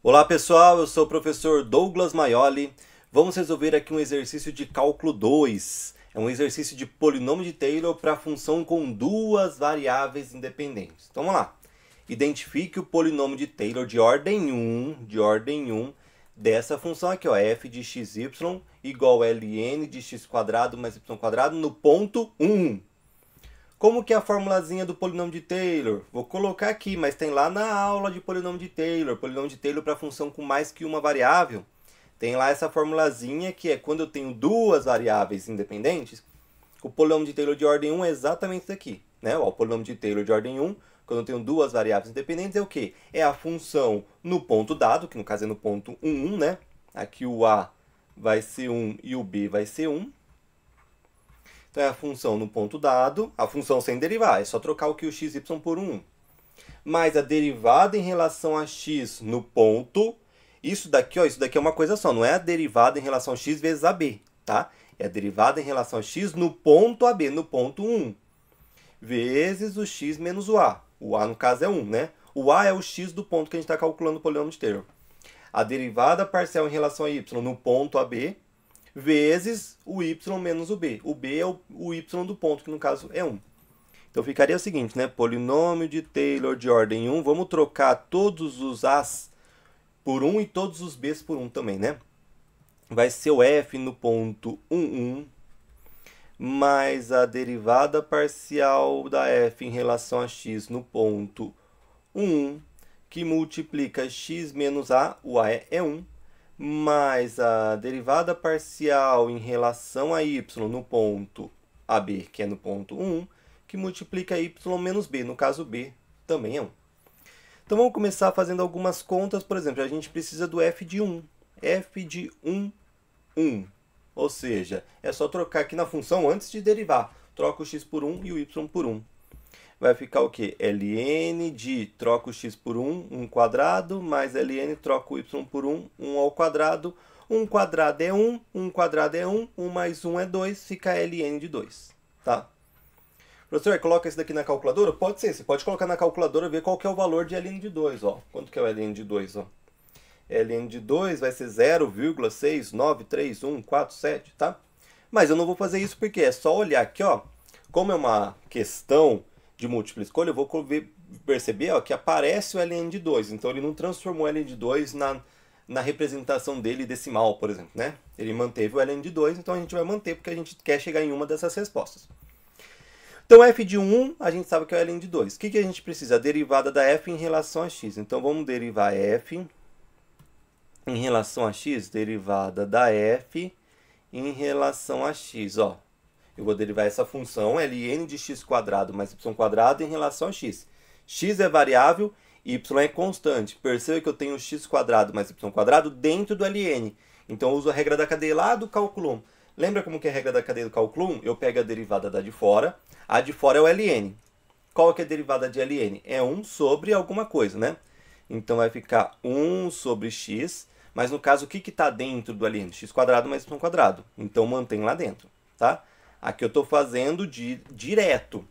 Olá pessoal, eu sou o professor Douglas Maioli. Vamos resolver aqui um exercício de cálculo 2. É um exercício de polinômio de Taylor para função com duas variáveis independentes. Então vamos lá. Identifique o polinômio de Taylor de ordem 1, de ordem 1 dessa função aqui, ó, f de xy igual a ln de x² mais y no ponto 1. Como que é a formulazinha do polinômio de Taylor? Vou colocar aqui, mas tem lá na aula de polinômio de Taylor, polinômio de Taylor para função com mais que uma variável, tem lá essa formulazinha que é quando eu tenho duas variáveis independentes, o polinômio de Taylor de ordem 1 é exatamente isso aqui, né? O polinômio de Taylor de ordem 1, quando eu tenho duas variáveis independentes, é o quê? É a função no ponto dado, que no caso é no ponto 1, 1, né? Aqui o A vai ser 1 e o B vai ser 1. Então é a função no ponto dado, a função sem derivar, é só trocar o que o xy por um. Mais a derivada em relação a x no ponto, isso daqui, ó, isso daqui é uma coisa só, não é a derivada em relação a x vezes a b, tá? É a derivada em relação a x no ponto a b, no ponto 1, vezes o x menos o A. O A, no caso, é 1, né? O A é o x do ponto que a gente está calculando o polinômio inteiro. A derivada parcial em relação a y no ponto AB, vezes o y menos o b. O b é o, y do ponto, que no caso é 1. Então ficaria o seguinte, né? Polinômio de Taylor de ordem 1, vamos trocar todos os As por 1 e todos os Bs por 1 também, né? Vai ser o f no ponto 1, 1, mais a derivada parcial da f em relação a x no ponto 1, 1, que multiplica x menos a, o a é 1, mais a derivada parcial em relação a y no ponto AB, que é no ponto 1, que multiplica y menos b, no caso b também é 1. Então vamos começar fazendo algumas contas, por exemplo, a gente precisa do f de 1. f de 1, 1. Ou seja, é só trocar aqui na função antes de derivar. Troca o x por 1 e o y por 1 vai ficar o quê? ln de troco x por 1, 1 quadrado, mais ln troco y por 1, 1 ao quadrado. 1 quadrado é 1, 1 quadrado é 1, 1 mais 1 é 2, fica ln de 2, tá? Professor, coloca isso daqui na calculadora? Pode ser, você pode colocar na calculadora e ver qual que é o valor de ln de 2, ó. Quanto que é o ln de 2, ó? ln de 2 vai ser 0,693147, tá? Mas eu não vou fazer isso porque é só olhar aqui, ó. Como é uma questão de múltipla escolha, eu vou perceber ó, que aparece o ln de 2. Então ele não transformou o ln de 2 na, na representação dele decimal, por exemplo. Né? Ele manteve o ln de 2, então a gente vai manter porque a gente quer chegar em uma dessas respostas. Então f de 1, a gente sabe que é o ln de 2. O que, que a gente precisa? A derivada da f em relação a x. Então vamos derivar f em relação a x, derivada da f em relação a x. Ó, eu vou derivar essa função ln de x quadrado mais y quadrado em relação a x. x é variável y é constante. Perceba que eu tenho x quadrado mais y quadrado dentro do ln. Então eu uso a regra da cadeia lá do cálculo 1. Lembra como que é a regra da cadeia do cálculo 1? Eu pego a derivada da de fora. A de fora é o ln. Qual que é a derivada de ln? É 1 sobre alguma coisa, né? Então vai ficar 1 sobre x, mas no caso o que está dentro do ln? x² mais y². Então mantém lá dentro, tá? Aqui eu estou fazendo direto.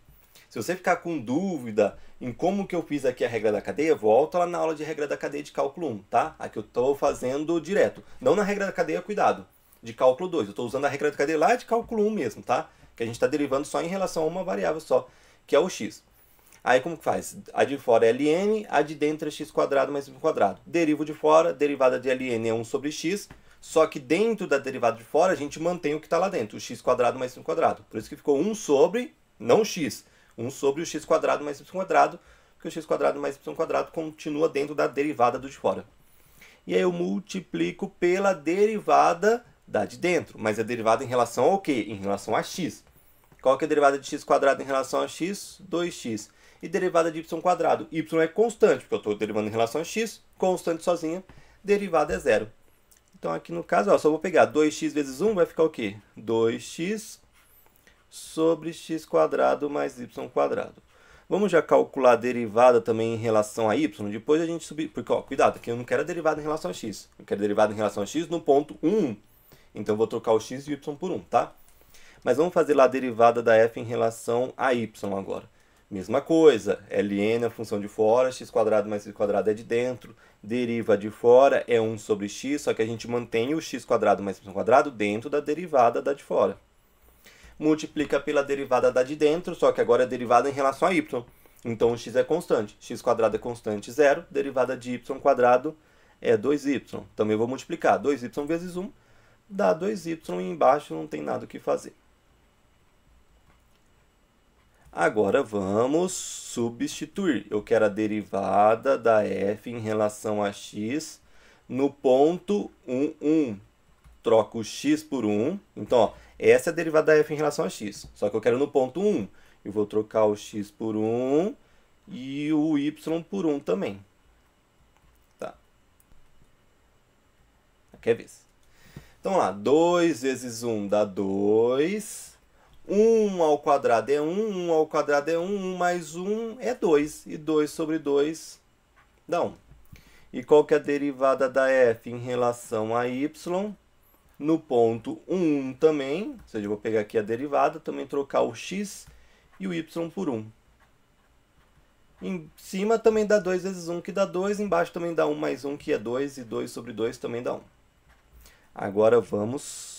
Se você ficar com dúvida em como que eu fiz aqui a regra da cadeia, volta lá na aula de regra da cadeia de cálculo 1, tá? Aqui eu estou fazendo direto. Não na regra da cadeia, cuidado, de cálculo 2. Eu estou usando a regra da cadeia lá de cálculo 1 mesmo, tá? Que a gente está derivando só em relação a uma variável só, que é o x. Aí como que faz? A de fora é ln, a de dentro é x² mais y². Derivo de fora, derivada de ln é 1 sobre x, só que dentro da derivada de fora, a gente mantém o que está lá dentro, o x quadrado mais y quadrado. Por isso que ficou 1 sobre, não x, 1 sobre o x quadrado mais y quadrado, porque o x quadrado mais y quadrado continua dentro da derivada do de fora. E aí eu multiplico pela derivada da de dentro, mas a derivada em relação ao quê? Em relação a x. Qual que é a derivada de x quadrado em relação a x? 2x. E derivada de y quadrado? y é constante, porque eu estou derivando em relação a x, constante sozinha, derivada é zero. Então aqui no caso, ó, só vou pegar 2x vezes 1 vai ficar o quê? 2x sobre x quadrado mais y quadrado. Vamos já calcular a derivada também em relação a y. Depois a gente subir. Porque, ó, cuidado, aqui eu não quero a derivada em relação a x. Eu quero a derivada em relação a x no ponto 1. Então eu vou trocar o x e o y por 1, tá? Mas vamos fazer lá a derivada da f em relação a y agora. Mesma coisa, Ln é a função de fora, x quadrado mais x quadrado é de dentro, deriva de fora é 1 sobre x, só que a gente mantém o x quadrado mais y quadrado dentro da derivada da de fora. Multiplica pela derivada da de dentro, só que agora é derivada em relação a y. Então o x é constante, x quadrado é constante, zero, derivada de y quadrado é 2y. Também vou multiplicar 2y vezes 1 dá 2y e embaixo não tem nada o que fazer. Agora vamos substituir. Eu quero a derivada da f em relação a x no ponto 1, 1. Troco x por 1. Então, ó, essa é a derivada da f em relação a x. Só que eu quero no ponto 1. Eu vou trocar o x por 1 e o y por 1 também. Tá. Quer ver? Então, lá, 2 vezes 1 dá 2 1 ao quadrado é 1, 1 ao quadrado é 1, 1 mais 1 é 2, e 2 sobre 2 dá 1. E qual que é a derivada da f em relação a y? No ponto 1 também, ou seja, eu vou pegar aqui a derivada, também trocar o x e o y por 1. Em cima também dá 2 vezes 1, que dá 2. Embaixo também dá 1 mais 1, que é 2. E 2 sobre 2 também dá 1. Agora vamos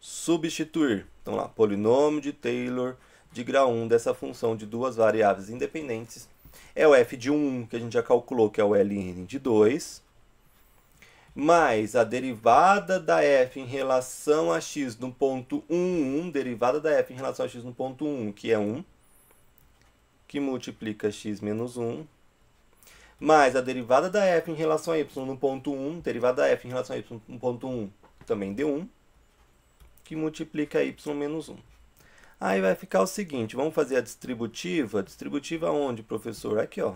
substituir. Então lá, polinômio de Taylor de grau 1 dessa função de duas variáveis independentes é o f de 1, que a gente já calculou que é o ln de 2, mais a derivada da f em relação a x no ponto 1, 1, derivada da f em relação a x no ponto 1, que é 1, que multiplica x menos 1, mais a derivada da f em relação a y no ponto 1, derivada da f em relação a y no ponto 1, também deu 1, que multiplica y menos 1. Aí vai ficar o seguinte, vamos fazer a distributiva. Distributiva onde, professor? Aqui, ó.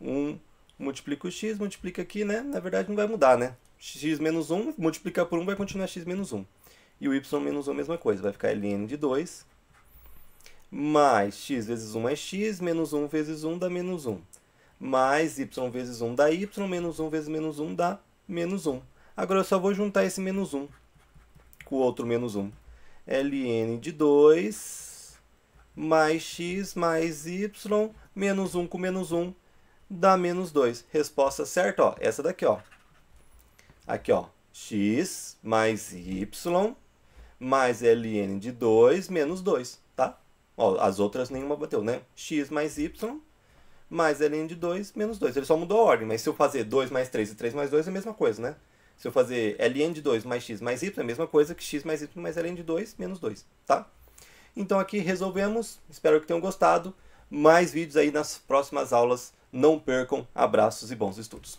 1 multiplica o x, multiplica aqui, né? Na verdade não vai mudar, né? x menos 1, multiplicar por 1 vai continuar x menos 1. E o y menos 1 a mesma coisa, vai ficar ln de 2 mais x vezes 1 é x, menos 1 vezes 1 dá menos 1. Mais y vezes 1 dá y, menos 1 vezes menos 1 dá menos 1. Agora eu só vou juntar esse menos 1 com o outro menos 1. ln de 2 mais x mais y menos 1 com menos 1 dá menos 2. Resposta certa, ó, essa daqui, ó. Aqui, ó, x mais y mais ln de 2 menos 2, tá? Ó, as outras nenhuma bateu, né? x mais y mais ln de 2 menos 2. Ele só mudou a ordem, mas se eu fazer 2 mais 3 e 3 mais 2 é a mesma coisa, né? Se eu fazer ln de 2 mais x mais y, é a mesma coisa que x mais y mais ln de 2 menos 2, tá? Então aqui resolvemos, espero que tenham gostado. Mais vídeos aí nas próximas aulas. Não percam, abraços e bons estudos.